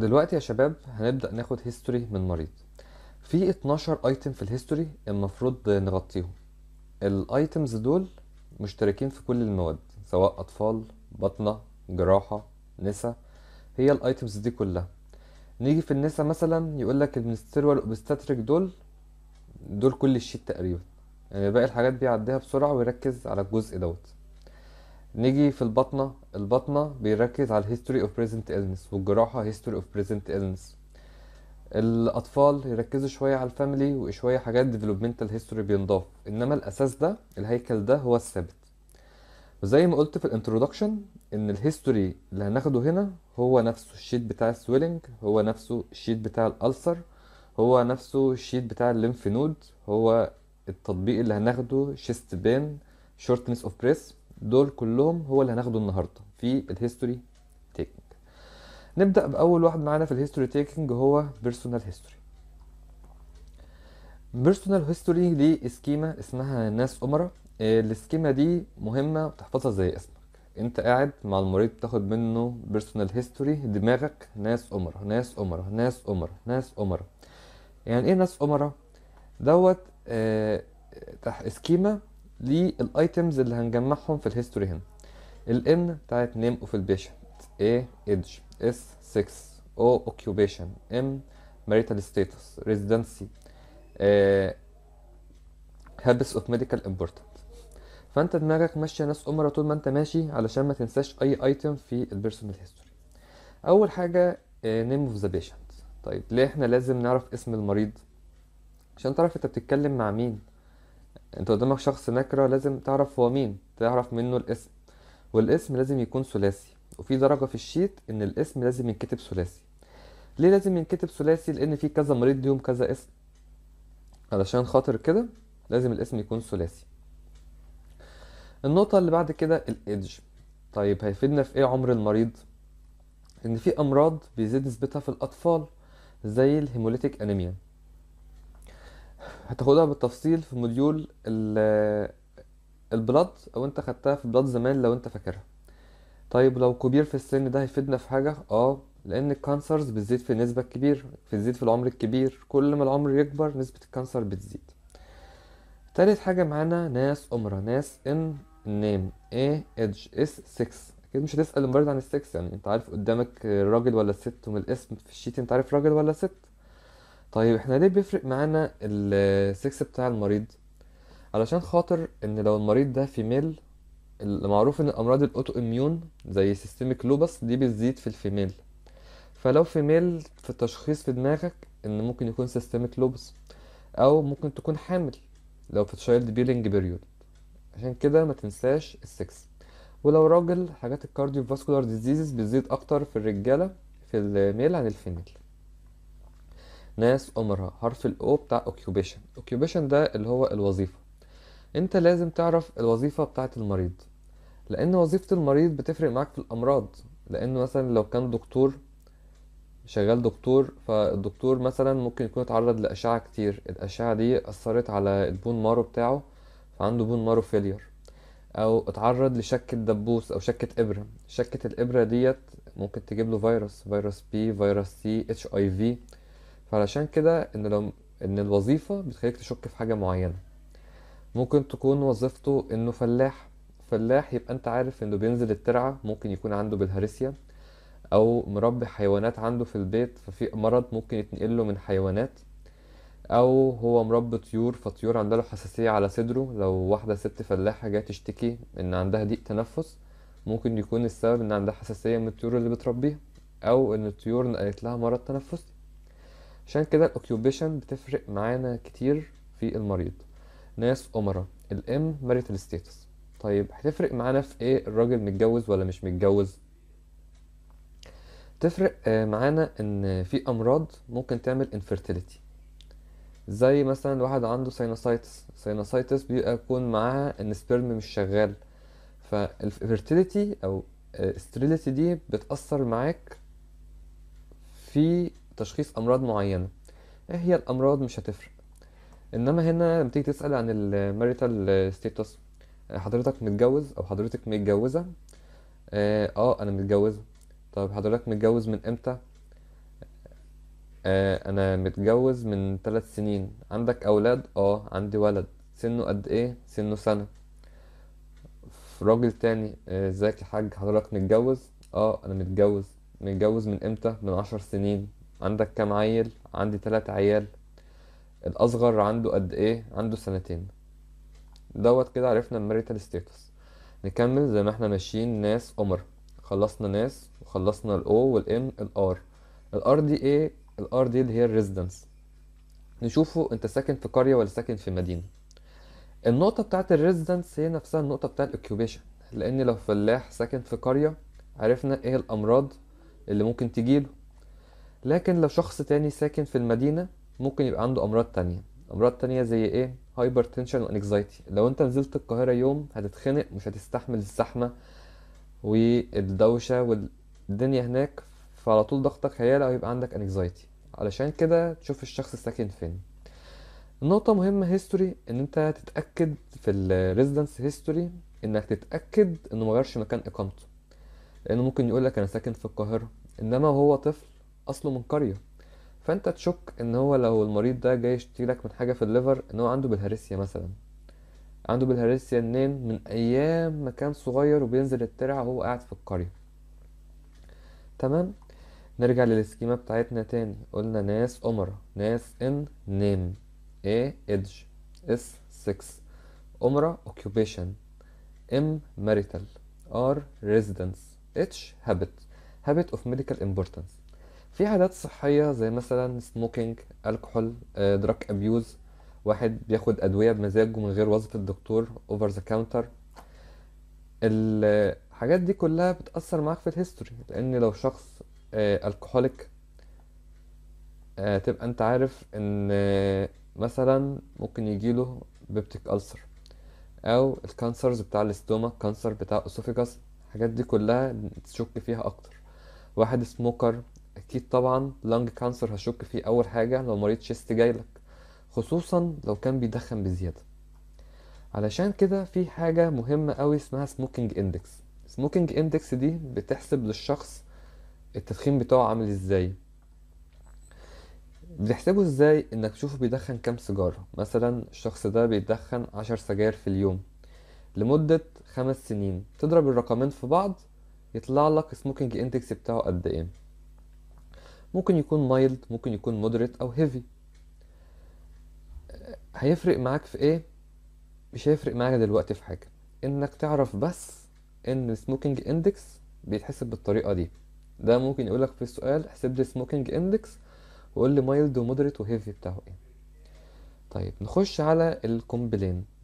دلوقتي يا شباب هنبدأ ناخد هيستوري من مريض في 12 ايتم في الهيستوري المفروض نغطيهم الايتمز دول مشتركين في كل المواد سواء اطفال بطنة جراحة نسا هي الايتمز دي كلها نيجي في النسا مثلا يقول لك المنستير والاوبستاتريك دول دول كل الشيت تقريبا يعني باقي الحاجات بيعديها بسرعة ويركز على الجزء دوت نيجي في البطنة البطنة بيركز على history of present illness والجراحة history of present illness الأطفال يركزوا شوية على الفاميلي وشوية حاجات developmental history بينضاف إنما الأساس ده الهيكل ده هو الثابت وزي ما قلت في الانترودكشن ان الهيستوري اللي هناخده هنا هو نفسه الشيت بتاع السويلنج هو نفسه الشيت بتاع الالسر هو نفسه الشيت بتاع الليمف نود هو التطبيق اللي هناخده شيست بين شورتنس اوف بريس دول كلهم هو اللي هناخده النهارده في الهيستوري تيكنج نبدا باول واحد معانا في الهيستوري تيكنج هو بيرسونال هيستوري بيرسونال هيستوري دي سكيما اسمها ناس أمرا السكيما دي مهمه وتحفظها زي اسمك انت قاعد مع المريض بتاخد منه بيرسونال هيستوري دماغك ناس أمرا ناس أمرا ناس أمرا ناس أمرا يعني ايه ناس أمرا دوت آه سكيما للايتمز اللي هنجمعهم في الهيستوري هنا الان بتاعت نيم اوف البيشنت A ايدج S 6 O occupation M marital status residency uh, habits of medical important فانت دماغك ماشيه ناس امرا طول ما انت ماشي علشان ما تنساش اي ايتم في البيرسونال هيستوري اول حاجه نيم اوف ذا بيشنت طيب ليه احنا لازم نعرف اسم المريض عشان تعرف انت بتتكلم مع مين انت قدامك شخص نكرة لازم تعرف هو مين تعرف منه الاسم والاسم لازم يكون ثلاثي وفي درجة في الشيت ان الاسم لازم ينكتب ثلاثي ليه لازم ينكتب ثلاثي لان في كذا مريض ليهم كذا اسم علشان خاطر كده لازم الاسم يكون ثلاثي النقطة اللي بعد كده الايدج طيب هيفيدنا في ايه عمر المريض ان في امراض بيزيد نسبتها في الاطفال زي الهيموليتيك انيميا هتاخدها بالتفصيل في موديول ال- او انت خدتها في بلد زمان لو انت فاكرها طيب لو كبير في السن ده هيفيدنا في حاجة اه لان الكانسرز بتزيد في النسبة الكبير بتزيد في العمر الكبير كل ما العمر يكبر نسبة الكانسر بتزيد تالت حاجة معانا ناس أمرا ناس ان نيم اي اتش اس 6 اكيد مش هتسأل المريض عن السكس يعني انت عارف قدامك الراجل ولا الست ومن الاسم في الشيت انت عارف راجل ولا ست طيب احنا ليه بيفرق معانا السكس بتاع المريض علشان خاطر ان لو المريض ده ميل المعروف ان الامراض الاوتو اميون زي سيستميك لوبس دي بتزيد في الفيميل فلو ميل في التشخيص في دماغك ان ممكن يكون سيستميك لوبس او ممكن تكون حامل لو في تشايلد بيلينج بيريود عشان كده ما تنساش السكس ولو راجل حاجات الكارديو فاسكولار ديزيزز بتزيد اكتر في الرجاله في الميل عن الفيميل ناس امرها حرف الأو بتاع occupation occupation ده اللي هو الوظيفة أنت لازم تعرف الوظيفة بتاعة المريض لأن وظيفة المريض بتفرق معاك في الأمراض لأن مثلا لو كان دكتور شغال دكتور فالدكتور مثلا ممكن يكون اتعرض لأشعة كتير الأشعة دي أثرت على البون مارو بتاعه فعنده بون مارو فيلير أو اتعرض لشكة دبوس أو شكة إبرة شكة الإبرة ديت ممكن تجيب له فيروس فيروس بي فيروس سي اتش اي في فعلشان كده ان لو ان الوظيفة بتخليك تشك في حاجة معينة ممكن تكون وظيفته انه فلاح فلاح يبقى انت عارف انه بينزل الترعة ممكن يكون عنده بالهارسيا او مربي حيوانات عنده في البيت ففي مرض ممكن يتنقله من حيوانات او هو مربي طيور فطيور عندها له حساسية على صدره لو واحدة ست فلاحة جاية تشتكي ان عندها ضيق تنفس ممكن يكون السبب ان عندها حساسية من الطيور اللي بتربيها او ان الطيور نقلت لها مرض تنفسي عشان كده الاوكيوبيشن بتفرق معانا كتير في المريض ناس امراء الام ماريتال ستيتس طيب هتفرق معانا في ايه الراجل متجوز ولا مش متجوز تفرق آه، معانا ان في امراض ممكن تعمل انفيرتيليتي زي مثلا واحد عنده ساينوسايتس ساينوسايتس بيبقى يكون معاها ان سبيرم مش شغال فالفيرتيليتي او استريليتي آه، دي بتأثر معاك في تشخيص امراض معينه ايه هي الامراض مش هتفرق انما هنا لما تيجي تسال عن الماريتال ستيتس آه، حضرتك متجوز او حضرتك متجوزه اه, آه انا متجوزه طب حضرتك متجوز من امتى آه انا متجوز من ثلاث سنين عندك اولاد اه عندي ولد سنه قد ايه سنه سنه راجل تاني آه، ازيك آه يا حاج حضرتك متجوز اه انا متجوز متجوز من امتى من عشر سنين عندك كام عيل عندي تلات عيال الأصغر عنده قد إيه عنده سنتين دوت كده عرفنا الماريتال ستيتس نكمل زي ما احنا ماشيين ناس قمر خلصنا ناس وخلصنا الاو والام الار الار دي ايه الار دي اللي هي الريزيدنس نشوفه انت ساكن في قريه ولا ساكن في مدينه النقطه بتاعت الريزيدنس هي نفسها النقطه بتاعت الاوكيوبيشن لان لو فلاح ساكن في قريه عرفنا ايه الامراض اللي ممكن تجيله لكن لو شخص تاني ساكن في المدينة ممكن يبقى عنده أمراض تانية أمراض تانية زي إيه؟ هايبر تنشن وانكزايتي لو أنت نزلت القاهرة يوم هتتخنق مش هتستحمل الزحمة والدوشة والدنيا هناك فعلى طول ضغطك هيعلى ويبقى عندك انكزايتي علشان كده تشوف الشخص ساكن فين نقطة مهمة هيستوري ان انت تتأكد في الريزيدنس هيستوري انك تتأكد انه مغيرش مكان اقامته لانه ممكن يقولك انا ساكن في القاهرة انما وهو طفل اصله من قريه فانت تشك ان هو لو المريض ده جاي يشتكي لك من حاجه في الليفر ان هو عنده بالهارسيا مثلا عنده بالهارسيا النين من ايام ما كان صغير وبينزل الترعه وهو قاعد في القريه تمام نرجع للسكيمة بتاعتنا تاني قلنا ناس أمرا ناس ان name A ادج S 6 أمرا occupation M marital R residence H habit habit of medical importance في عادات صحية زي مثلا سموكينج الكحول دراك ابيوز واحد بياخد أدوية بمزاجه من غير وظيفة الدكتور اوفر ذا كاونتر الحاجات دي كلها بتأثر معاك في الهيستوري لأن لو شخص الكحوليك آه، آه، تبقى انت عارف ان آه، مثلا ممكن يجيله بيبتيك ألسر أو الكانسرز بتاع الاستوما كانسر بتاع اسوفيجاس الحاجات دي كلها تشك فيها أكتر واحد سموكر اكيد طبعا لانج كانسر هشك فيه اول حاجه لو مريض شيست جايلك خصوصا لو كان بيدخن بزياده علشان كده في حاجه مهمه قوي اسمها سموكينج اندكس سموكينج اندكس دي بتحسب للشخص التدخين بتاعه عامل ازاي بتحسبه ازاي انك تشوفه بيدخن كام سيجاره مثلا الشخص ده بيدخن عشر سجاير في اليوم لمدة خمس سنين تضرب الرقمين في بعض يطلع لك سموكينج اندكس بتاعه قد ايه ممكن يكون مايلد ممكن يكون مودريت او هيفي هيفرق معاك في ايه مش هيفرق معاك دلوقتي في حاجه انك تعرف بس ان السموكينج اندكس بيتحسب بالطريقه دي ده ممكن يقولك في السؤال احسب لي السموكينج اندكس وقول لي مايلد ومودريت وهيفي بتاعه ايه طيب نخش على الكومبلين